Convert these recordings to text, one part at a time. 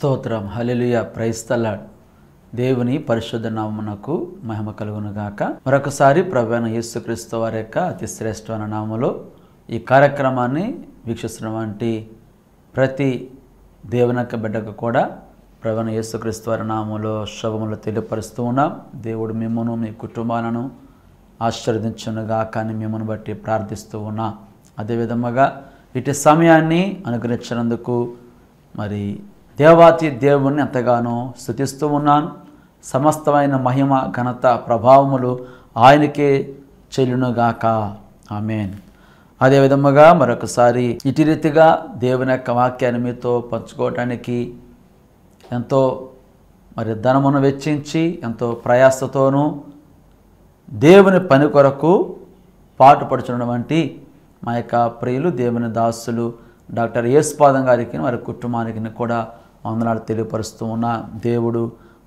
స్తోత్రం హలెలుయ ప్రైస్తల దేవుని పరిశుద్ధ నామనకు మహిమ కలుగునుగాక మరొకసారి ప్రవీణ యేసుక్రీస్తు వారి యొక్క అతి శ్రేష్టమైన నామలో ఈ కార్యక్రమాన్ని వీక్షిస్తున్నటువంటి ప్రతి దేవునక్క బిడ్డకు కూడా ప్రవీణ యేసుక్రీస్తు వారి నామంలో శుభములు తెలియపరుస్తూ ఉన్నాం దేవుడు మిమ్మను మీ కుటుంబాలను ఆశీర్వదించునుగాక అని మిమ్మల్ని బట్టి ప్రార్థిస్తూ ఉన్నాం అదేవిధముగా ఇటు సమయాన్ని అనుగ్రహించినందుకు మరి దేవాతి దేవుణ్ణి ఎంతగానో స్థుతిస్తూ ఉన్నాను సమస్తమైన మహిమ ఘనత ప్రభావములు ఆయనకే చెల్లునుగాక ఆమెన్ అదేవిధముగా మరొకసారి ఇటు రీతిగా దేవుని యొక్క వాక్యాన్ని మీతో పంచుకోవటానికి ఎంతో మరి ధనమును వెచ్చించి ఎంతో ప్రయాసతోనూ దేవుని పని కొరకు పాటుపడుచున్నటువంటి మా యొక్క ప్రియులు దేవుని దాసులు డాక్టర్ యేసుపాదం గారికి మరి కుటుంబానికి కూడా వందనాలు తెలియపరుస్తూ ఉన్న దేవుడు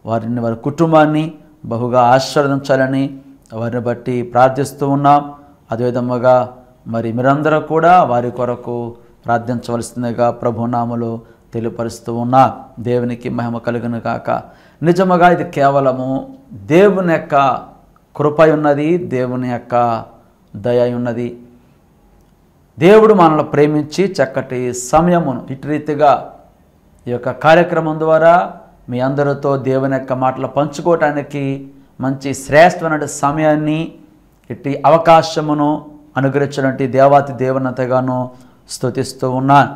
వారిని వారి కుటుంబాన్ని బహుగా ఆశీర్వదించాలని వారిని బట్టి ప్రార్థిస్తూ ఉన్నాం అదేవిధముగా మరి మీరందరూ కూడా వారి కొరకు ప్రార్థించవలసిందిగా ప్రభునామలు తెలియపరుస్తూ ఉన్నా దేవునికి మహిమ కలుగును కాక నిజముగా ఇది కేవలము దేవుని యొక్క కృప ఉన్నది దేవుని యొక్క దయ ఉన్నది దేవుడు మనల్ని ప్రేమించి చక్కటి సమయమును ఇటు రీతిగా ఈ యొక్క కార్యక్రమం ద్వారా మీ అందరితో దేవుని యొక్క మాటలు పంచుకోవటానికి మంచి శ్రేష్టమైన సమయాన్ని ఇట్టి అవకాశమును అనుగ్రహించినటువంటి దేవాతి దేవనతగాను స్థుతిస్తూ ఉన్నాను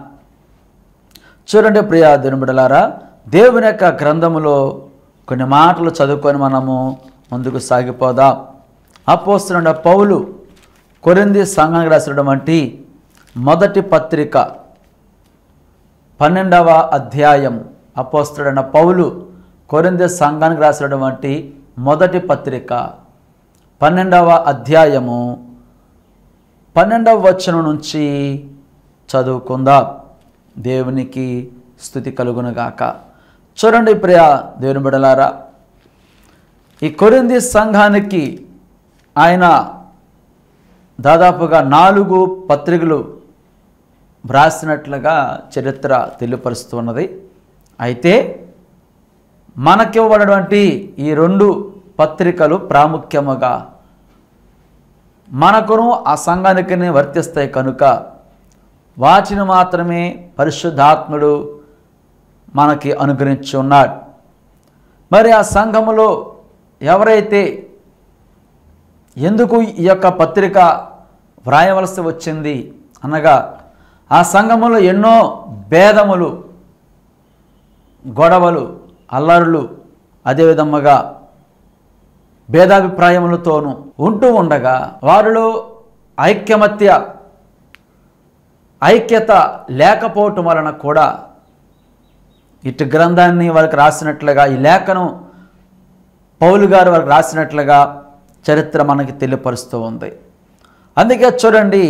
చూడండి ప్రియా దినబిడలారా దేవుని యొక్క గ్రంథములో కొన్ని మాటలు చదువుకొని మనము ముందుకు సాగిపోదాం అపోస్తున్న పౌలు కొరింది సంఘం రాసిన వంటి మొదటి పత్రిక పన్నెండవ అధ్యాయం అపోస్తుడైన పౌలు కొరింద సంఘానికి రాసినటువంటి మొదటి పత్రిక పన్నెండవ అధ్యాయము పన్నెండవ వచనం నుంచి చదువుకుందా దేవునికి స్థుతి కలుగునగాక చూడండి ప్రియ దేవుని బిడలారా ఈ కొరింది సంఘానికి ఆయన దాదాపుగా నాలుగు పత్రికలు వ్రాసినట్లుగా చరిత్ర తెలియపరుస్తున్నది అయితే మనకివ్వబడినటువంటి ఈ రెండు పత్రికలు ప్రాముఖ్యముగా మనకును ఆ సంఘానికినే వర్తిస్తాయి కనుక వాటిని మాత్రమే పరిశుద్ధాత్ముడు మనకి ఉన్నాడు మరి ఆ సంఘములో ఎవరైతే ఎందుకు ఈ యొక్క పత్రిక వ్రాయవలసి వచ్చింది అనగా ఆ సంఘములో ఎన్నో భేదములు గొడవలు అల్లరులు అదేవిధముగా భేదాభిప్రాయములతోనూ ఉంటూ ఉండగా వారిలో ఐక్యమత్య ఐక్యత లేకపోవటం వలన కూడా ఇటు గ్రంథాన్ని వాళ్ళకి రాసినట్లుగా ఈ లేఖను పౌలు గారు వాళ్ళకి రాసినట్లుగా చరిత్ర మనకి తెలియపరుస్తూ ఉంది అందుకే చూడండి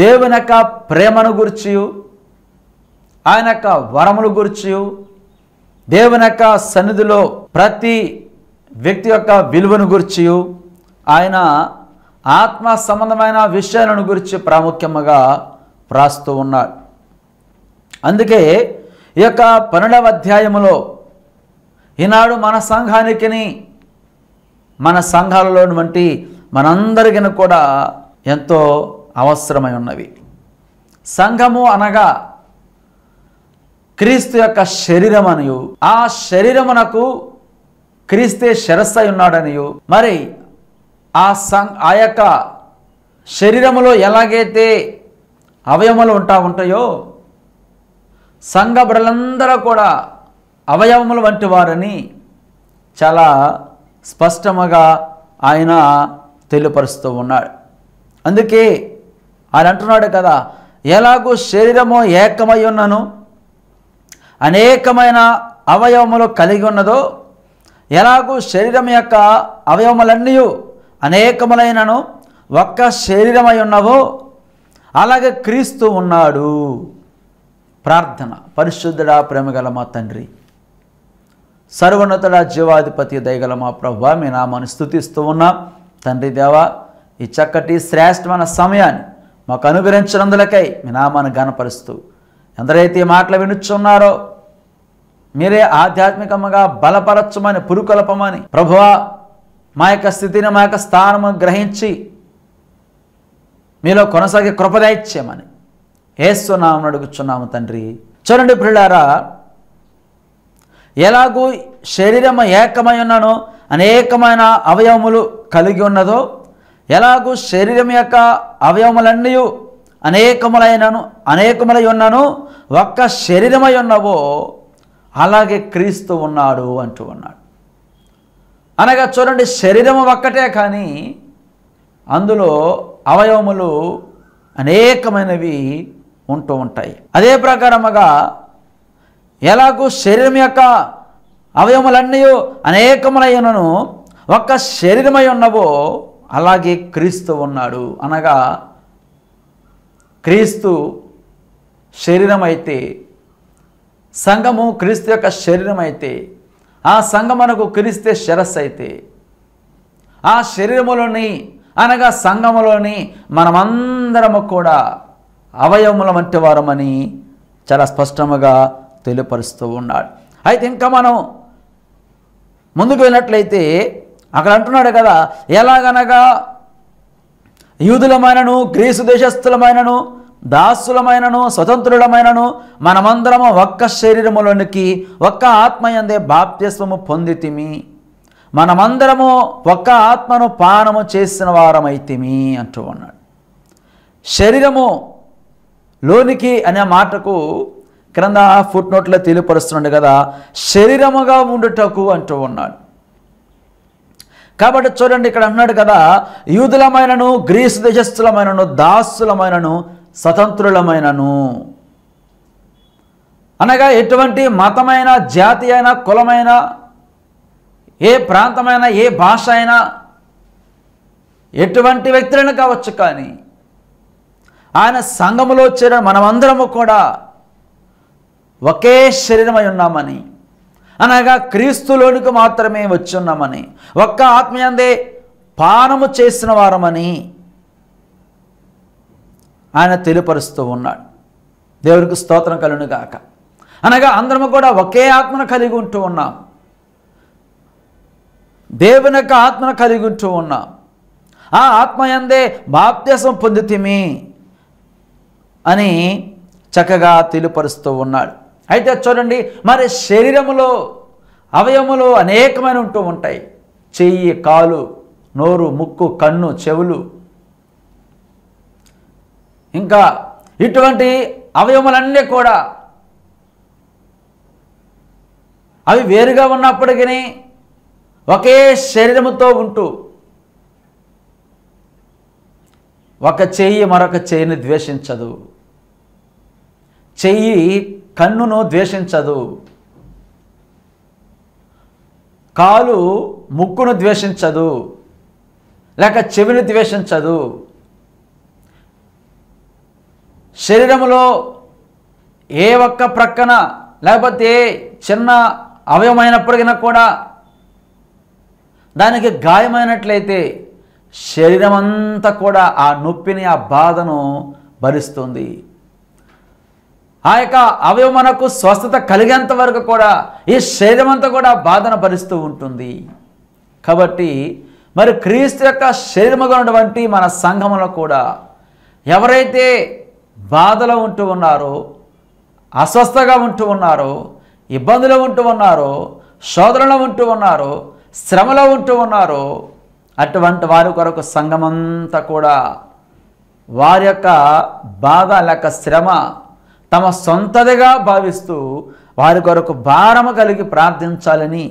దేవుని యొక్క ప్రేమను గురించి ఆయన యొక్క వరములు గురిచి దేవుని యొక్క సన్నిధిలో ప్రతి వ్యక్తి యొక్క విలువను గురిచి ఆయన ఆత్మ సంబంధమైన విషయాలను గురించి ప్రాముఖ్యంగా వ్రాస్తూ ఉన్నాడు అందుకే ఈ యొక్క పన్నెండవ అధ్యాయములో ఈనాడు మన సంఘానికి మన సంఘాలలోని వంటి మనందరికీ కూడా ఎంతో అవసరమై ఉన్నవి సంఘము అనగా క్రీస్తు యొక్క శరీరం అనియు ఆ శరీరమునకు క్రీస్తే అయి ఉన్నాడనియు మరి ఆ సం ఆ యొక్క శరీరములో ఎలాగైతే అవయవములు ఉంటా ఉంటాయో సంఘ బిడలందరూ కూడా అవయవములు వంటి వారని చాలా స్పష్టముగా ఆయన తెలియపరుస్తూ ఉన్నాడు అందుకే ఆయన అంటున్నాడు కదా ఎలాగూ శరీరము ఏకమై ఉన్నను అనేకమైన అవయవములు కలిగి ఉన్నదో ఎలాగూ శరీరం యొక్క అవయవములన్నీ అనేకములైనను ఒక్క శరీరమై ఉన్నవో అలాగే క్రీస్తు ఉన్నాడు ప్రార్థన పరిశుద్ధుడా ప్రేమగల మా తండ్రి సర్వోన్నతుడ జీవాధిపతి దయగల మా ప్రభు మీ నామాన్ని స్థుతిస్తూ ఉన్నాం తండ్రి దేవ ఈ చక్కటి శ్రేష్టమైన సమయాన్ని మాకు అనుగ్రహించినందులకై మీ నామాన్ని గనపరుస్తూ ఎందరైతే మాటలు వినుచున్నారో మీరే ఆధ్యాత్మికంగా బలపరచమని పురుకొలపమని ప్రభువా మా యొక్క స్థితిని మా యొక్క స్థానము గ్రహించి మీలో కొనసాగే కృపదైత్యమని ఏస్తున్నామని అడుగుచున్నాము తండ్రి చూడండి ప్రిడారా ఎలాగూ శరీరము ఏకమై ఉన్నానో అనేకమైన అవయవములు కలిగి ఉన్నదో ఎలాగూ శరీరం యొక్క అవయవములన్నీ అనేకములైనను అనేకములై ఉన్నాను ఒక్క శరీరమై ఉన్నవో అలాగే క్రీస్తు ఉన్నాడు అంటూ ఉన్నాడు అనగా చూడండి శరీరం ఒక్కటే కానీ అందులో అవయవములు అనేకమైనవి ఉంటూ ఉంటాయి అదే ప్రకారముగా ఎలాగూ శరీరం యొక్క అవయములన్నీ అనేకములైనను ఒక్క శరీరమై ఉన్నవో అలాగే క్రీస్తు ఉన్నాడు అనగా క్రీస్తు శరీరం అయితే సంఘము క్రీస్తు యొక్క శరీరం అయితే ఆ సంఘమునకు క్రీస్తే శిరస్సు అయితే ఆ శరీరములోని అనగా సంఘములోని మనమందరము కూడా అవయవముల వంటి వారమని చాలా స్పష్టముగా తెలియపరుస్తూ ఉన్నాడు అయితే ఇంకా మనం ముందుకు వెళ్ళినట్లయితే అక్కడ అంటున్నాడు కదా ఎలాగనగా యూదులమైనను గ్రీసు దేశస్థులమైనను దాసులమైనను స్వతంత్రులమైనను మనమందరము ఒక్క శరీరములోనికి ఒక్క ఆత్మ ఎందే బాప్త్యస్వము పొందితిమి మనమందరము ఒక్క ఆత్మను పానము చేసిన వారమైతిమి అంటూ ఉన్నాడు శరీరము లోనికి అనే మాటకు క్రింద ఫుట్ నోట్లో తెలియపరుస్తున్నాడు కదా శరీరముగా ఉండుటకు అంటూ ఉన్నాడు కాబట్టి చూడండి ఇక్కడ అన్నాడు కదా యూదులమైనను గ్రీసు దేశస్థులమైనను దాసులమైనను స్వతంత్రులమైనను అనగా ఎటువంటి మతమైన జాతి అయినా కులమైన ఏ ప్రాంతమైన ఏ భాష అయినా ఎటువంటి వ్యక్తులైనా కావచ్చు కానీ ఆయన సంఘములో చేరిన మనమందరము కూడా ఒకే శరీరమై ఉన్నామని అనగా క్రీస్తులోనికి మాత్రమే వచ్చున్నామని ఒక్క ఆత్మయందే పానము చేసిన వారమని ఆయన తెలియపరుస్తూ ఉన్నాడు దేవుడికి స్తోత్రం కలునుగాక అనగా అందరము కూడా ఒకే ఆత్మను కలిగి ఉంటూ ఉన్నాం దేవుని యొక్క ఆత్మను కలిగి ఉంటూ ఉన్నాం ఆ ఆత్మయందే బాప్త్యసం పొందితిమి అని చక్కగా తెలియపరుస్తూ ఉన్నాడు అయితే చూడండి మరి శరీరంలో అవయములు అనేకమైన ఉంటూ ఉంటాయి చెయ్యి కాలు నోరు ముక్కు కన్ను చెవులు ఇంకా ఇటువంటి అవయములన్నీ కూడా అవి వేరుగా ఉన్నప్పటికీ ఒకే శరీరముతో ఉంటూ ఒక చెయ్యి మరొక చెయ్యిని ద్వేషించదు చెయ్యి కన్నును ద్వేషించదు కాలు ముక్కును ద్వేషించదు లేక చెవిని ద్వేషించదు శరీరంలో ఏ ఒక్క ప్రక్కన లేకపోతే చిన్న అవయమైనప్పటికైనా కూడా దానికి గాయమైనట్లయితే శరీరం అంతా కూడా ఆ నొప్పిని ఆ బాధను భరిస్తుంది ఆ యొక్క అవయవమునకు స్వస్థత కలిగేంత వరకు కూడా ఈ శరీరం అంతా కూడా బాధన భరిస్తూ ఉంటుంది కాబట్టి మరి క్రీస్తు యొక్క శరీరముగా ఉన్నటువంటి మన సంఘంలో కూడా ఎవరైతే బాధలో ఉంటూ ఉన్నారో అస్వస్థగా ఉంటూ ఉన్నారో ఇబ్బందులు ఉంటూ ఉన్నారో శోధనలో ఉంటూ ఉన్నారో శ్రమలో ఉంటూ ఉన్నారో అటువంటి వారి కొరకు సంఘమంతా కూడా వారి యొక్క బాధ లేక శ్రమ తమ సొంతదిగా భావిస్తూ వారి కొరకు భారము కలిగి ప్రార్థించాలని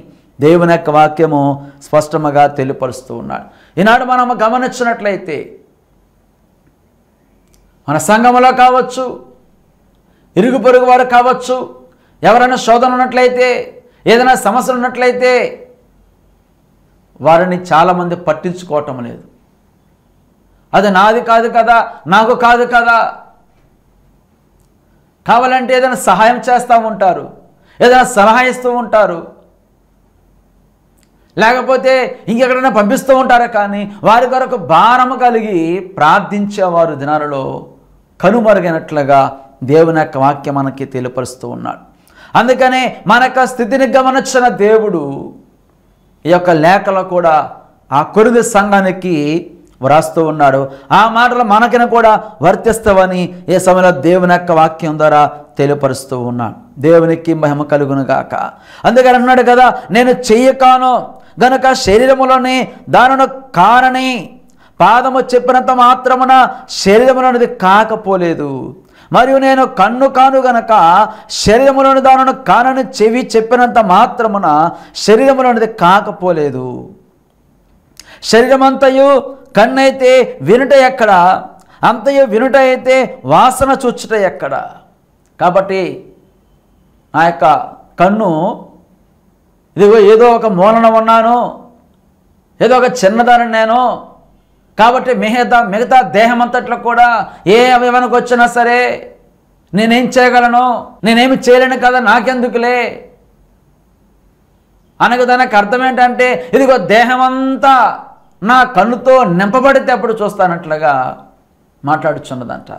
దేవుని యొక్క వాక్యము స్పష్టముగా తెలియపరుస్తూ ఉన్నాడు ఈనాడు మనము గమనించినట్లయితే మన సంఘములో కావచ్చు ఇరుగు పొరుగు వారు కావచ్చు ఎవరైనా శోధన ఉన్నట్లయితే ఏదైనా సమస్యలు ఉన్నట్లయితే వారిని చాలామంది పట్టించుకోవటం లేదు అది నాది కాదు కదా నాకు కాదు కదా కావాలంటే ఏదైనా సహాయం చేస్తూ ఉంటారు ఏదైనా సలహా ఇస్తూ ఉంటారు లేకపోతే ఇంకెక్కడైనా పంపిస్తూ ఉంటారు కానీ వారి కొరకు భారము కలిగి ప్రార్థించేవారు దినాలలో కనుమరుగైనట్లుగా దేవుని యొక్క వాక్యం మనకి తెలియపరుస్తూ ఉన్నాడు అందుకనే మన యొక్క స్థితిని గమనించిన దేవుడు ఈ యొక్క లేఖలో కూడా ఆ కొరిది సంఘానికి వ్రాస్తూ ఉన్నాడు ఆ మాటలు మనకిన కూడా వర్తిస్తావని ఏ సమయంలో దేవుని యొక్క వాక్యం ద్వారా తెలియపరుస్తూ ఉన్నాడు దేవునికి మహిమ కలుగును గాక అందుకని అన్నాడు కదా నేను చెయ్యకాను గనుక శరీరములోని దానిను కానని పాదము చెప్పినంత మాత్రమున శరీరములోనిది కాకపోలేదు మరియు నేను కన్ను కాను గనక శరీరములోని దానిని కానని చెవి చెప్పినంత మాత్రమున శరీరములోనిది కాకపోలేదు శరీరమంతయు కన్నైతే వినుట ఎక్కడ అంతయు వినుట అయితే వాసన చూచుట ఎక్కడ కాబట్టి నా యొక్క కన్ను ఇదిగో ఏదో ఒక మూలన ఉన్నాను ఏదో ఒక చిన్నదాని నేను కాబట్టి మిగతా మిగతా దేహం అంతట్లో కూడా ఏ అవయవానికి వచ్చినా సరే నేనేం చేయగలను నేనేమి చేయలేను కదా నాకెందుకులే అనగా దానికి అర్థం ఏంటంటే ఇదిగో దేహమంతా నా కన్నుతో నింపబడితే అప్పుడు చూస్తానట్లుగా మాట్లాడుచున్నదంట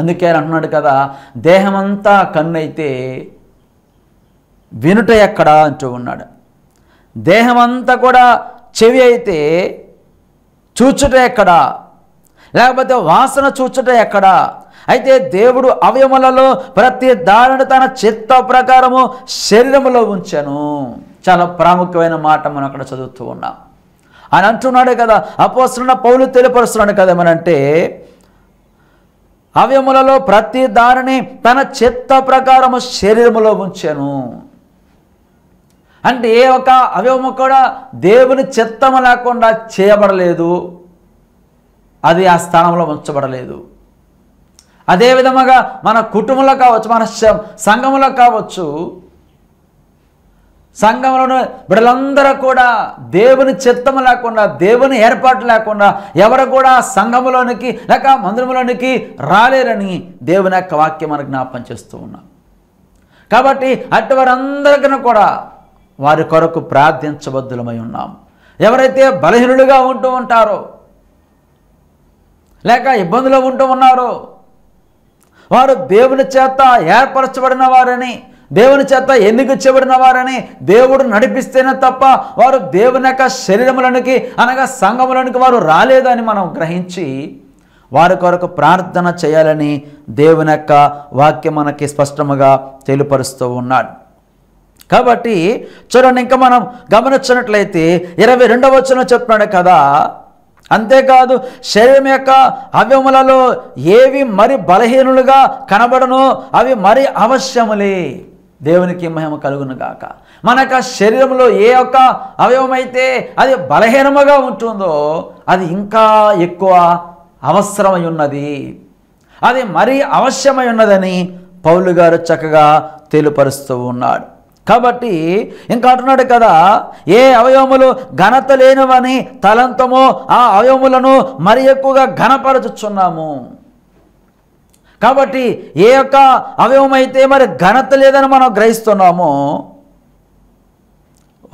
అందుకే అంటున్నాడు కదా దేహమంతా కన్ను అయితే వినుట ఎక్కడా అంటూ ఉన్నాడు దేహమంతా కూడా చెవి అయితే చూచుట ఎక్కడా లేకపోతే వాసన చూచుట ఎక్కడా అయితే దేవుడు అవయములలో ప్రతి దానిని తన చిత్త ప్రకారము శరీరములో ఉంచాను చాలా ప్రాముఖ్యమైన మాట మనం అక్కడ చదువుతూ ఉన్నాం అని అంటున్నాడే కదా అపోస్తున్న పౌలు తెలియపరుస్తున్నాడు కదా ఏమనంటే అవయములలో ప్రతి దానిని తన చెత్త ప్రకారము శరీరములో ఉంచాను అంటే ఏ ఒక అవయవము కూడా దేవుని చెత్తము లేకుండా చేయబడలేదు అది ఆ స్థానంలో ఉంచబడలేదు అదే విధముగా మన కుటుంబంలో కావచ్చు మన సంఘంలో కావచ్చు సంఘంలో వీళ్ళందరూ కూడా దేవుని చిత్తం లేకుండా దేవుని ఏర్పాటు లేకుండా ఎవరు కూడా సంఘంలోనికి లేక మందిరంలోనికి రాలేరని దేవుని యొక్క వాక్యం మనకు జ్ఞాపం చేస్తూ ఉన్నాం కాబట్టి అటు వారందరికీ కూడా వారి కొరకు ప్రార్థించబద్దులమై ఉన్నాం ఎవరైతే బలహీనులుగా ఉంటూ ఉంటారో లేక ఇబ్బందులు ఉంటూ ఉన్నారో వారు దేవుని చేత ఏర్పరచబడిన వారని దేవుని చేత ఎందుకు చెబడిన వారని దేవుడు నడిపిస్తేనే తప్ప వారు దేవుని యొక్క శరీరములనికి అనగా సంఘములనికి వారు రాలేదని మనం గ్రహించి వారి కొరకు ప్రార్థన చేయాలని దేవుని యొక్క వాక్యం మనకి స్పష్టముగా తెలియపరుస్తూ ఉన్నాడు కాబట్టి చూడండి ఇంకా మనం గమనించినట్లయితే ఇరవై రెండవ వచ్చిన చెప్తున్నాడు కదా అంతేకాదు శరీరం యొక్క అవ్యములలో ఏవి మరి బలహీనులుగా కనబడను అవి మరి అవశ్యములే దేవునికి మహిమ కలుగునుగాక మన యొక్క శరీరంలో ఏ యొక్క అవయవమైతే అది బలహీనముగా ఉంటుందో అది ఇంకా ఎక్కువ అవసరమై ఉన్నది అది మరీ అవశ్యమై ఉన్నదని పౌలు గారు చక్కగా తెలుపరుస్తూ ఉన్నాడు కాబట్టి ఇంకా అంటున్నాడు కదా ఏ అవయవములు ఘనత లేనివని తలంతమో ఆ అవయవములను మరి ఎక్కువగా ఘనపరచుచున్నాము కాబట్టి ఏ యొక్క అవయవమైతే మరి ఘనత లేదని మనం గ్రహిస్తున్నామో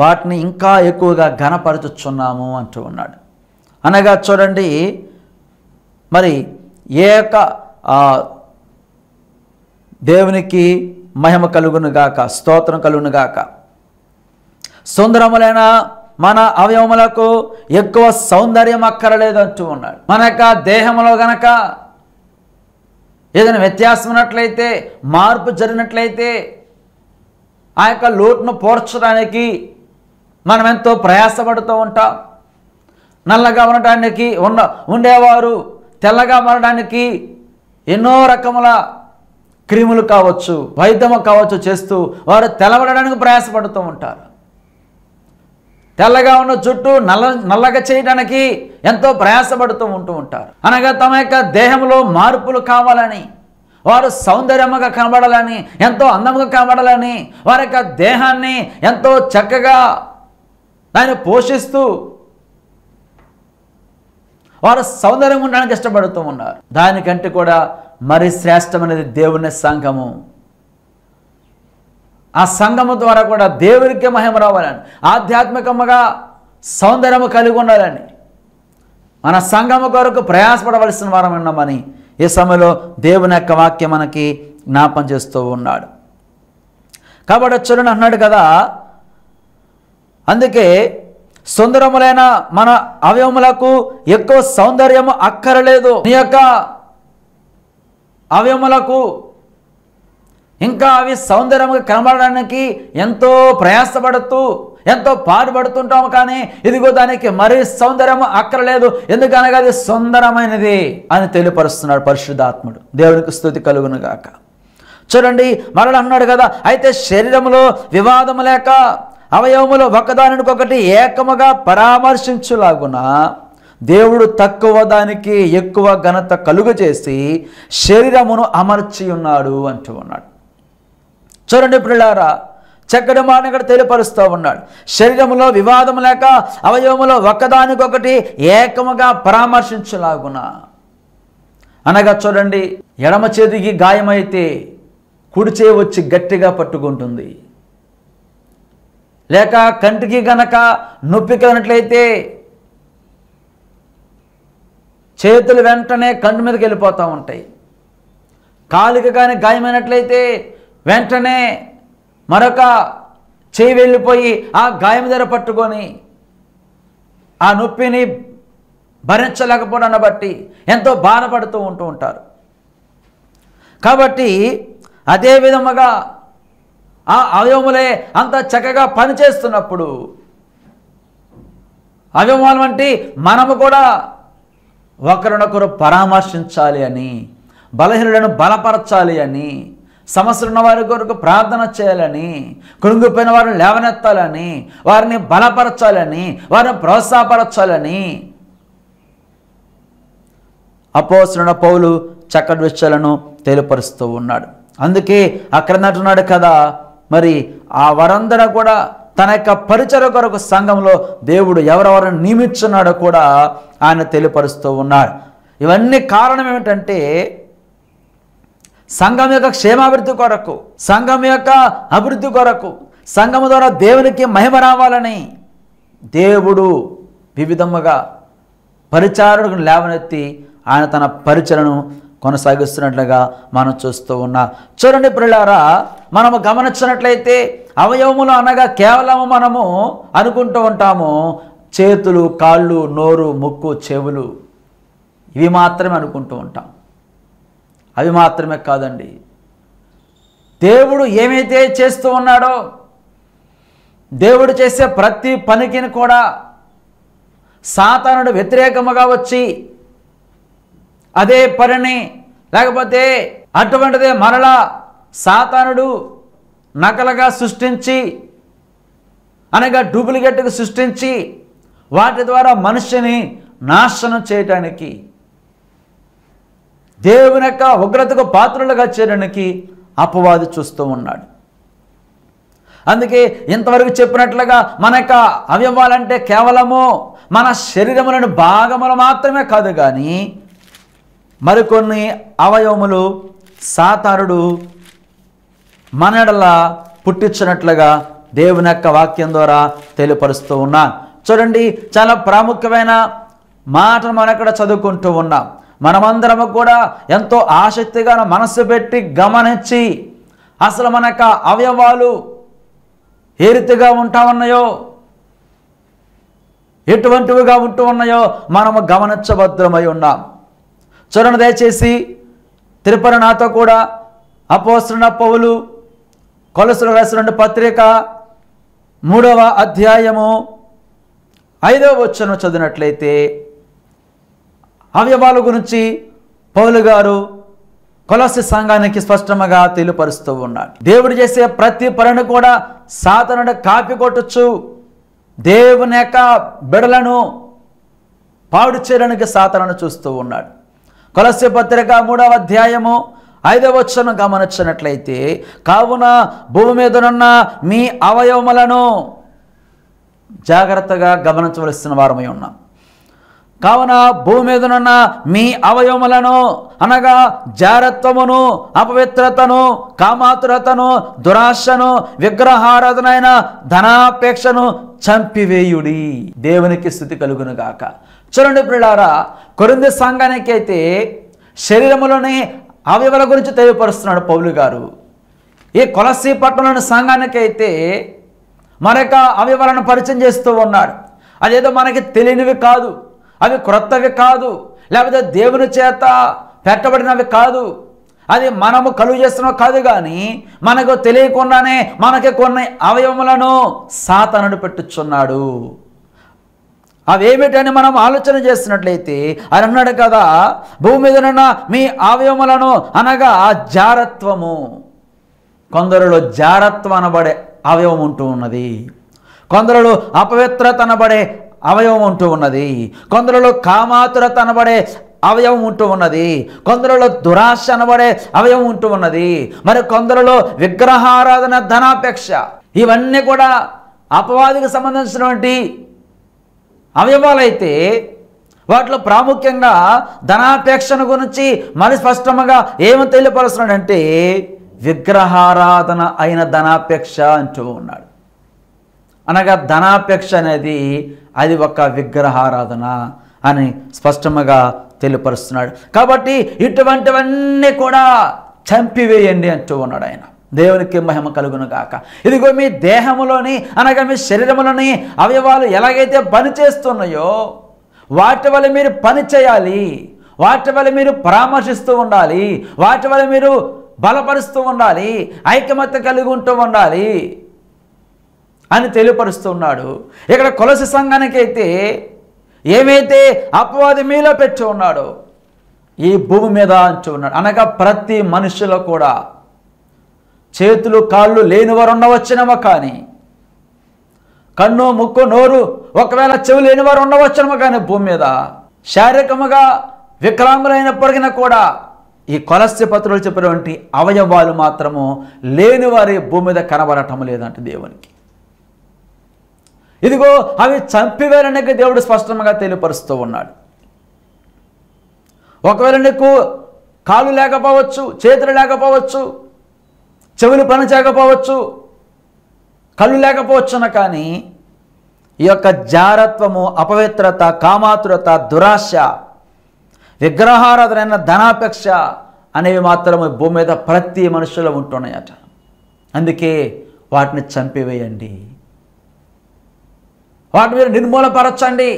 వాటిని ఇంకా ఎక్కువగా ఘనపరచుచున్నాము అంటూ ఉన్నాడు అనగా చూడండి మరి ఏ యొక్క దేవునికి మహిమ కలుగునుగాక స్తోత్రం కలుగునుగాక సుందరములైన మన అవయవములకు ఎక్కువ సౌందర్యం అక్కరలేదు అంటూ ఉన్నాడు మన యొక్క దేహములో గనక ఏదైనా వ్యత్యాసం ఉన్నట్లయితే మార్పు జరిగినట్లయితే ఆ యొక్క లోటును పోర్చడానికి మనం ఎంతో ప్రయాసపడుతూ ఉంటాం నల్లగా ఉండటానికి ఉన్న ఉండేవారు తెల్లగా మారడానికి ఎన్నో రకముల క్రిములు కావచ్చు వైద్యము కావచ్చు చేస్తూ వారు తెలవడానికి ప్రయాసపడుతూ ఉంటారు తెల్లగా ఉన్న చుట్టూ నల్ల నల్లగా చేయడానికి ఎంతో ప్రయాసపడుతూ ఉంటూ ఉంటారు అనగా తమ యొక్క దేహంలో మార్పులు కావాలని వారు సౌందర్యముగా కనబడాలని ఎంతో అందముగా కనబడాలని వారి యొక్క దేహాన్ని ఎంతో చక్కగా దాన్ని పోషిస్తూ వారు సౌందర్యం ఉండడానికి ఇష్టపడుతూ ఉన్నారు దానికంటే కూడా మరి శ్రేష్టమైనది దేవుని సంఘము ఆ సంఘము ద్వారా కూడా దేవునికి మహిమ రావాలని ఆధ్యాత్మికముగా సౌందర్యము కలిగి ఉండాలని మన సంఘము కొరకు ప్రయాసపడవలసిన వారం ఉన్నామని ఈ సమయంలో దేవుని యొక్క వాక్యం మనకి జ్ఞాపం చేస్తూ ఉన్నాడు కాబట్టి వచ్చరుని అన్నాడు కదా అందుకే సుందరములైన మన అవయములకు ఎక్కువ సౌందర్యము అక్కరలేదు నీ యొక్క అవయములకు ఇంకా అవి సౌందర్యంగా కనబడడానికి ఎంతో ప్రయాసపడుతూ ఎంతో పాటుపడుతుంటాము కానీ ఇదిగో దానికి మరీ సౌందర్యం అక్కరలేదు ఎందుకనగా అది సుందరమైనది అని తెలియపరుస్తున్నాడు పరిశుద్ధాత్ముడు దేవునికి స్థుతి కలుగును గాక చూడండి మరణ అన్నాడు కదా అయితే శరీరంలో వివాదం లేక అవయవములు ఒకదానికొకటి ఏకముగా పరామర్శించులాగున దేవుడు తక్కువ దానికి ఎక్కువ ఘనత చేసి శరీరమును అమర్చి ఉన్నాడు అంటూ ఉన్నాడు చూడండి పిల్లారా మాట ఇక్కడ తెలియపరుస్తూ ఉన్నాడు శరీరంలో వివాదం లేక అవయవంలో ఒకదానికొకటి ఏకముగా పరామర్శించలాగున అనగా చూడండి ఎడమ చేతికి గాయమైతే కుడి చేయి వచ్చి గట్టిగా పట్టుకుంటుంది లేక కంటికి గనక నొప్పి కలిగినట్లయితే చేతులు వెంటనే కంటి మీదకి వెళ్ళిపోతూ ఉంటాయి కాలుకి కానీ గాయమైనట్లయితే వెంటనే మరొక చేయి వెళ్ళిపోయి ఆ గాయం ధర పట్టుకొని ఆ నొప్పిని భరించలేకపోవడం బట్టి ఎంతో బాధపడుతూ ఉంటూ ఉంటారు కాబట్టి అదే విధముగా ఆ అవయవములే అంత చక్కగా పనిచేస్తున్నప్పుడు అవయవాలు వంటి మనము కూడా ఒకరినొకరు పరామర్శించాలి అని బలహీనులను బలపరచాలి అని సమస్యలు ఉన్న వారి కొరకు ప్రార్థన చేయాలని కొనుగోపోయిన వారిని లేవనెత్తాలని వారిని బలపరచాలని వారిని ప్రోత్సాహపరచాలని అపోసిన పౌలు చక్కటి విషయాలను తెలియపరుస్తూ ఉన్నాడు అందుకే అక్కడ కదా మరి ఆ వరందర కూడా తన యొక్క పరిచర కొరకు సంఘంలో దేవుడు ఎవరెవరు నియమించున్నాడో కూడా ఆయన తెలియపరుస్తూ ఉన్నాడు ఇవన్నీ కారణం ఏమిటంటే సంఘం యొక్క క్షేమాభివృద్ధి కొరకు సంఘం యొక్క అభివృద్ధి కొరకు సంఘం ద్వారా దేవునికి మహిమ రావాలని దేవుడు వివిధముగా పరిచారుడిని లేవనెత్తి ఆయన తన పరిచయను కొనసాగిస్తున్నట్లుగా మనం చూస్తూ ఉన్నా చూడండి పిల్లారా మనము గమనించినట్లయితే అవయవములు అనగా కేవలము మనము అనుకుంటూ ఉంటాము చేతులు కాళ్ళు నోరు ముక్కు చెవులు ఇవి మాత్రమే అనుకుంటూ ఉంటాం అవి మాత్రమే కాదండి దేవుడు ఏమైతే చేస్తూ ఉన్నాడో దేవుడు చేసే ప్రతి పనికిని కూడా సాతానుడు వ్యతిరేకముగా వచ్చి అదే పనిని లేకపోతే అటువంటిదే మరలా సాతానుడు నకలగా సృష్టించి అనగా డూప్లికేట్గా సృష్టించి వాటి ద్వారా మనిషిని నాశనం చేయటానికి దేవుని యొక్క ఉగ్రతకు పాత్రలుగా చేరడానికి అపవాది చూస్తూ ఉన్నాడు అందుకే ఇంతవరకు చెప్పినట్లుగా మన యొక్క అవయవాలంటే కేవలము మన శరీరములను భాగములు మాత్రమే కాదు కానీ మరికొన్ని అవయవములు సాతారుడు మనడలా పుట్టించినట్లుగా దేవుని యొక్క వాక్యం ద్వారా తెలియపరుస్తూ ఉన్నా చూడండి చాలా ప్రాముఖ్యమైన మాటలు మనం ఇక్కడ చదువుకుంటూ ఉన్నాం మనమందరము కూడా ఎంతో ఆసక్తిగా మనస్సు పెట్టి గమనించి అసలు మన యొక్క అవయవాలు ఏ రీతిగా ఉంటా ఉన్నాయో ఎటువంటివిగా ఉంటూ ఉన్నాయో మనము గమనించభద్రమై ఉన్నాం చూడండి దయచేసి త్రిపర నాతో కూడా అపోస్తున్న పౌలు కొలసులు రాసిన పత్రిక మూడవ అధ్యాయము ఐదవ వచ్చను చదివినట్లయితే అవయవాల గురించి పౌలు గారు కొలసి సంఘానికి స్పష్టంగా తెలియపరుస్తూ ఉన్నాడు దేవుడు చేసే ప్రతి పనిని కూడా సాధనుడు కాపీ కొట్టచ్చు దేవుని యొక్క బిడలను పాడు చేయడానికి సాధనను చూస్తూ ఉన్నాడు కొలసి పత్రిక మూడవ అధ్యాయము ఐదవ వచ్చను గమనించినట్లయితే కావున భూమి మీదనున్న మీ అవయవములను జాగ్రత్తగా గమనించవలసిన వారమై ఉన్నాం కావున భూమి మీదనున్న మీ అవయవములను అనగా జారత్వమును అపవిత్రతను కామాతురతను దురాశను విగ్రహారాధనైన ధనాపేక్షను చంపివేయుడి దేవునికి స్థుతి కలుగును గాక చూడండి ప్రిడారా కొరింది సంఘానికి అయితే శరీరములోని అవయవల గురించి తెలియపరుస్తున్నాడు పౌలు గారు ఈ కొలసీ పట్టణంలోని సంఘానికైతే అయితే మరొక అవయవాలను పరిచయం చేస్తూ ఉన్నాడు అదేదో మనకి తెలియనివి కాదు అవి క్రొత్తవి కాదు లేకపోతే దేవుని చేత పెట్టబడినవి కాదు అది మనము కలుగు చేస్తున్నాం కాదు కానీ మనకు తెలియకుండానే మనకి కొన్ని అవయవములను సాతనుడు పెట్టుచున్నాడు అవేమిటని మనం ఆలోచన చేసినట్లయితే అని అన్నాడు కదా భూమి ఉన్న మీ అవయవములను అనగా జారత్వము కొందరులో జారత్వం అనబడే అవయవం ఉంటూ ఉన్నది కొందరులో అపవిత్రత అనబడే అవయవం ఉంటూ ఉన్నది కొందరిలో కామాతురత అనబడే అవయవం ఉంటూ ఉన్నది కొందరిలో దురాశ అనబడే అవయవం ఉంటూ ఉన్నది మరి కొందరిలో విగ్రహారాధన ధనాపేక్ష ఇవన్నీ కూడా అపవాదికి సంబంధించినటువంటి అవయవాలైతే వాటిలో ప్రాముఖ్యంగా ధనాపేక్షను గురించి మరి స్పష్టంగా ఏమి తెలియపరుస్తున్నాడంటే విగ్రహారాధన అయిన ధనాపేక్ష అంటూ ఉన్నాడు అనగా ధనాపేక్ష అనేది అది ఒక విగ్రహారాధన అని స్పష్టముగా తెలియపరుస్తున్నాడు కాబట్టి ఇటువంటివన్నీ కూడా చంపివేయండి అంటూ ఉన్నాడు ఆయన దేవునికి మహిమ కలుగును గాక ఇదిగో మీ దేహములోని అనగా మీ శరీరములోని అవయవాలు ఎలాగైతే పనిచేస్తున్నాయో వాటి వల్ల మీరు పని చేయాలి వాటి వల్ల మీరు పరామర్శిస్తూ ఉండాలి వాటి వల్ల మీరు బలపరుస్తూ ఉండాలి ఐకమత్య కలిగి ఉంటూ ఉండాలి అని తెలియపరుస్తున్నాడు ఇక్కడ కొలసి సంఘానికైతే ఏమైతే అపవాది మీలో పెట్టి ఉన్నాడో ఈ భూమి మీద అంచు ఉన్నాడు అనగా ప్రతి మనుషులో కూడా చేతులు కాళ్ళు వారు ఉండవచ్చినమో కానీ కన్ను ముక్కు నోరు ఒకవేళ చెవి లేనివారు ఉండవచ్చునమో కానీ భూమి మీద శారీరకముగా వికలాంగులైనప్పటికీ కూడా ఈ కొలస్య పత్రులు చెప్పినటువంటి అవయవాలు మాత్రము లేనివారి భూమి మీద కనబడటం లేదంటే దేవునికి ఇదిగో అవి చంపివేరనే దేవుడు స్పష్టంగా తెలియపరుస్తూ ఉన్నాడు ఒకవేళ నీకు కాలు లేకపోవచ్చు చేతులు లేకపోవచ్చు చెవులు పని చేయకపోవచ్చు కళ్ళు లేకపోవచ్చున కానీ ఈ యొక్క జారత్వము అపవిత్రత కామాతురత దురాశ విగ్రహారాధన ధనాపేక్ష అనేవి మాత్రం భూమి మీద ప్రతి మనుషులు ఉంటున్నాయట అందుకే వాటిని చంపివేయండి వాటి మీరు నిర్మూలపరచండి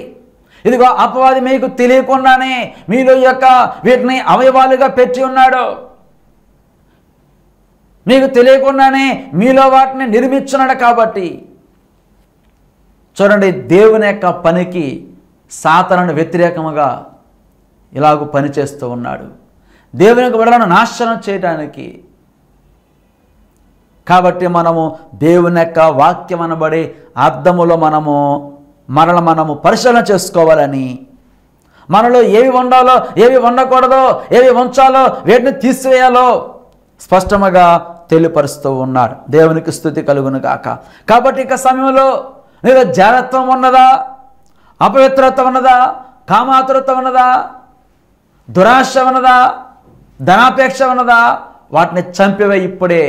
ఇదిగో అపవాది మీకు తెలియకుండానే మీలో యొక్క వీటిని అవయవాలుగా పెట్టి ఉన్నాడు మీకు తెలియకుండానే మీలో వాటిని నిర్మించున్నాడు కాబట్టి చూడండి దేవుని యొక్క పనికి సాతనను వ్యతిరేకముగా ఇలాగ పనిచేస్తూ ఉన్నాడు దేవుని యొక్క విడలను నాశనం చేయడానికి కాబట్టి మనము దేవుని యొక్క వాక్యం అనబడే అర్థములో మనము మనల మనము పరిశీలన చేసుకోవాలని మనలో ఏవి వండాలో ఏవి వండకూడదో ఏవి ఉంచాలో వేటిని తీసివేయాలో స్పష్టముగా తెలియపరుస్తూ ఉన్నాడు దేవునికి స్థుతి కలుగును కాక కాబట్టి ఇక సమయంలో లేదా జాగత్వం ఉన్నదా అపవిత్రత ఉన్నదా కామాతురత ఉన్నదా దురాశ ఉన్నదా ధనాపేక్ష ఉన్నదా వాటిని చంపివే ఇప్పుడే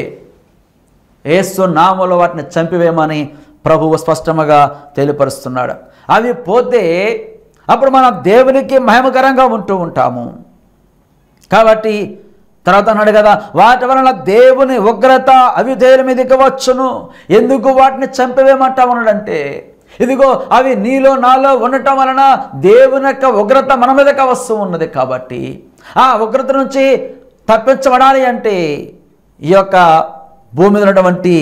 ఏసు నామలో వాటిని చంపివేయమని ప్రభువు స్పష్టముగా తెలియపరుస్తున్నాడు అవి పోతే అప్పుడు మనం దేవునికి మహిమకరంగా ఉంటూ ఉంటాము కాబట్టి తర్వాత అన్నాడు కదా వాటి వలన దేవుని ఉగ్రత అవి అవిధేయుల మీద వచ్చును ఎందుకు వాటిని చంపివేయమంటామన్నాడంటే ఇదిగో అవి నీలో నాలో ఉండటం వలన దేవుని యొక్క ఉగ్రత మన మీద వస్తూ ఉన్నది కాబట్టి ఆ ఉగ్రత నుంచి తప్పించబడాలి అంటే ఈ యొక్క భూమి ఉన్నటువంటి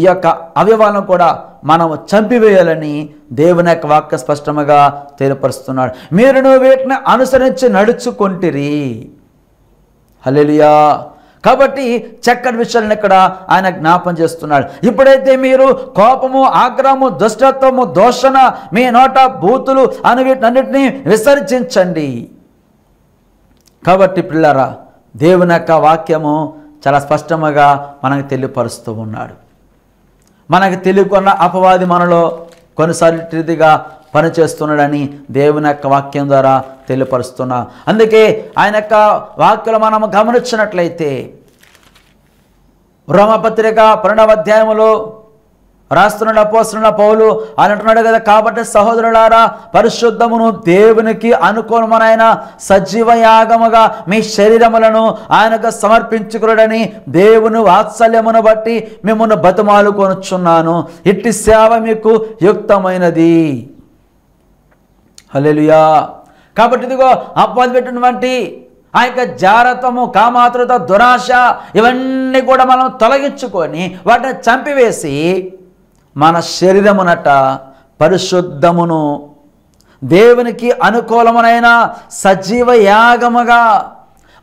ఈ యొక్క అవయవాలను కూడా మనం చంపివేయాలని దేవుని యొక్క వాక్య స్పష్టముగా తెలియపరుస్తున్నాడు మీరు నువ్వు వీటిని అనుసరించి నడుచుకుంటిరి హలెలియా కాబట్టి చక్కటి విషయాలను ఇక్కడ ఆయన జ్ఞాపం చేస్తున్నాడు ఇప్పుడైతే మీరు కోపము ఆగ్రహము దుష్టత్వము దోషణ మీ నోట బూతులు అని వీటన్నిటినీ విసర్జించండి కాబట్టి పిల్లరా దేవుని యొక్క వాక్యము చాలా స్పష్టముగా మనకు తెలియపరుస్తూ ఉన్నాడు మనకు తెలియకున్న అపవాది మనలో కొన్నిసార్లు రీతిగా పనిచేస్తున్నాడని దేవుని యొక్క వాక్యం ద్వారా తెలియపరుస్తున్నా అందుకే ఆయన యొక్క వాక్యలు మనం గమనించినట్లయితే రోమపత్రిక పన్నెండవ అధ్యాయంలో రాస్తున్న అపోస్తున్న పౌలు అని అంటున్నాడు కదా కాబట్టి సహోదరులారా పరిశుద్ధమును దేవునికి అనుకూలమైన సజీవ యాగముగా మీ శరీరములను ఆయనకు సమర్పించుకురడని దేవుని వాత్సల్యమును బట్టి మిమ్మల్ని బతుమాలు కొనుచున్నాను ఇట్టి సేవ మీకు యుక్తమైనది హలెలుయా కాబట్టి ఇదిగో అప్పది పెట్టినటువంటి ఆ యొక్క జారత్వము కామాతృత దురాశ ఇవన్నీ కూడా మనం తొలగించుకొని వాటిని చంపివేసి మన శరీరమునట పరిశుద్ధమును దేవునికి అనుకూలమునైన సజీవ యాగముగా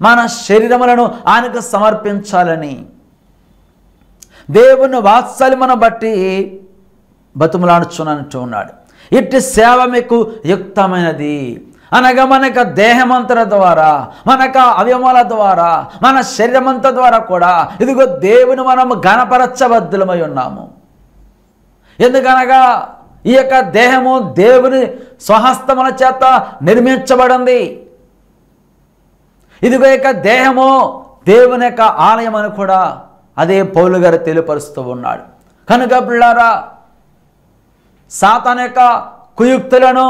మన శరీరములను ఆయనకు సమర్పించాలని దేవుని వాత్సల్యమును బట్టి బతుములాడుచునంటూ ఉన్నాడు ఇట్టి సేవ మీకు యుక్తమైనది అనగా మన యొక్క దేహమంతర ద్వారా మన యొక్క అవయముల ద్వారా మన శరీరమంత ద్వారా కూడా ఇదిగో దేవుని మనము ఘనపరచబద్దులమై ఉన్నాము ఎందుకనగా ఈ యొక్క దేహము దేవుని స్వహస్తముల చేత నిర్మించబడింది ఇదిగో యొక్క దేహము దేవుని యొక్క ఆలయం అని కూడా అదే పౌలు గారు తెలియపరుస్తూ ఉన్నాడు కనుక పిల్లారా సాతాన యొక్క కుయుక్తులను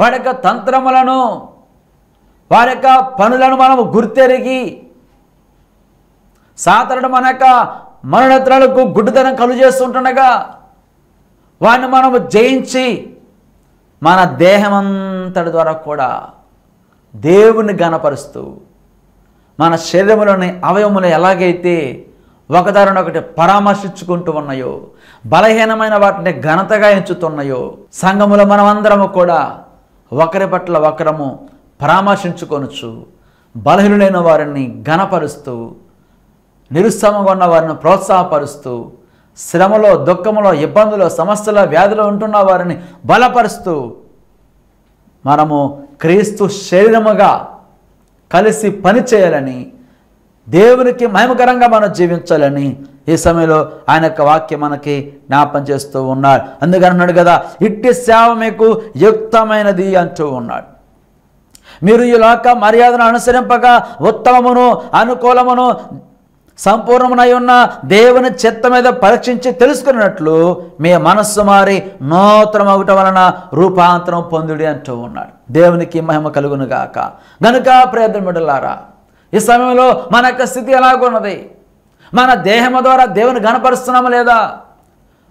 వాడి యొక్క తంత్రములను వారి యొక్క పనులను మనము గుర్తెరిగి సాతనుడు మన యొక్క మరణత్రాలకు గుడ్డుతనం కలుగు చేస్తుంటుండగా వాడిని మనము జయించి మన దేహమంతటి ద్వారా కూడా దేవుని గనపరుస్తూ మన శరీరంలోని అవయములు ఎలాగైతే ఒకదారినొకటి పరామర్శించుకుంటూ ఉన్నాయో బలహీనమైన వాటిని ఘనతగా ఎంచుతున్నాయో సంఘములో మనమందరము కూడా ఒకరి పట్ల ఒకరము పరామర్శించుకొనొచ్చు బలహీనులైన వారిని ఘనపరుస్తూ నిరుత్సాహంగా ఉన్న వారిని ప్రోత్సాహపరుస్తూ శ్రమలో దుఃఖములో ఇబ్బందులో సమస్యలో వ్యాధులు ఉంటున్న వారిని బలపరుస్తూ మనము క్రీస్తు శరీరముగా కలిసి పనిచేయాలని దేవునికి మహిమకరంగా మనం జీవించాలని ఈ సమయంలో ఆయన యొక్క వాక్యం మనకి జ్ఞాపం చేస్తూ ఉన్నాడు అన్నాడు కదా ఇట్టి సేవ మీకు యుక్తమైనది అంటూ ఉన్నాడు మీరు ఈ లోక మర్యాదను అనుసరింపగా ఉత్తమమును అనుకూలమును సంపూర్ణమునై ఉన్న దేవుని చెత్త మీద పరీక్షించి తెలుసుకున్నట్లు మీ మనస్సు మారి నూతనమగుట వలన రూపాంతరం పొందుడి అంటూ ఉన్నాడు దేవునికి మహిమ కలుగును గాక గనుక ప్రేదమిడలారా ఈ సమయంలో మన యొక్క స్థితి ఎలాగున్నది మన దేహము ద్వారా దేవుని గణపరుస్తున్నాము లేదా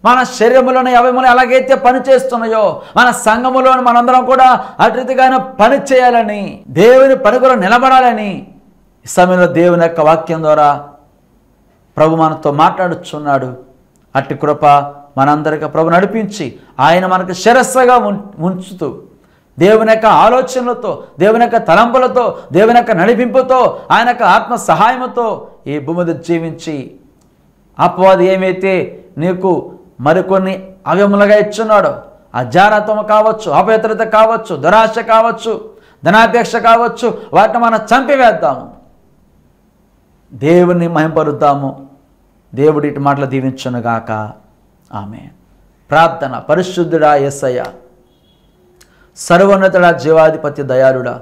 మన శరీరంలోని అవయములు ఎలాగైతే పనిచేస్తున్నాయో మన సంఘములోని మనందరం కూడా అటుగానే పని చేయాలని దేవుని పరుగులు నిలబడాలని ఈ సమయంలో దేవుని యొక్క వాక్యం ద్వారా ప్రభు మనతో మాట్లాడుచున్నాడు అట్టి కృప మనందరికీ ప్రభు నడిపించి ఆయన మనకు శిరస్సుగా ఉంచుతూ దేవుని యొక్క ఆలోచనలతో దేవుని యొక్క తలంపులతో దేవుని యొక్క నడిపింపుతో ఆయన యొక్క ఆత్మ సహాయంతో ఈ భూమిద జీవించి అపవాది ఏమైతే నీకు మరికొన్ని అవ్యములుగా ఇచ్చున్నాడో అజానత్వం కావచ్చు అపవిత్రత కావచ్చు దురాశ కావచ్చు ధనాపేక్ష కావచ్చు వాటిని మనం చంపివేద్దాము దేవుణ్ణి మహింపరుద్దాము దేవుడి ఇటు మాటలు దీవించనుగాక ఆమె ప్రార్థన పరిశుద్ధుడా ఎస్సయ్య సర్వోన్నతుడా జీవాధిపతి దయాళుడా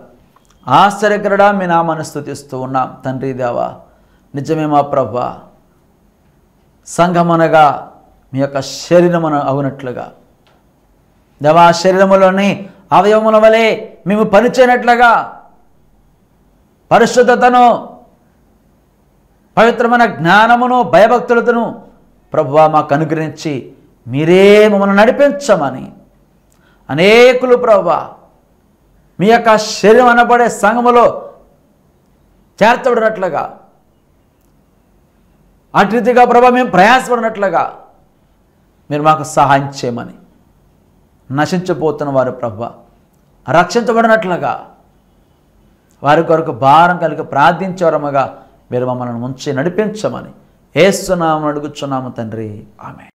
ఆశ్చర్యకరుడా మీ నామాన్ని స్థుతిస్తూ ఉన్నాం తండ్రి దేవా నిజమే మా ప్రభు సంఘమనగా మీ యొక్క శరీరమున అవునట్లుగా దేవా శరీరములోని అవయవముల వలె మేము పనిచేయనట్లుగా పరిశుద్ధతను పవిత్రమైన జ్ఞానమును భయభక్తులతోను ప్రభువా మాకు అనుగ్రహించి మీరే మమ్మల్ని నడిపించమని అనేకులు ప్రభువా మీ యొక్క శరీరం అనబడే సంఘములో చేర్చబడినట్లుగా అటుగా ప్రభా మేము ప్రయాసపడినట్లుగా మీరు మాకు సహాయం చేయమని నశించబోతున్న వారు ప్రభ రక్షించబడినట్లుగా వారి కొరకు భారం కలిగి ప్రార్థించవరముగా మీరు మమ్మల్ని ముంచి నడిపించమని ఏస్తున్నాము అడుగుచున్నాము తండ్రి ఆమె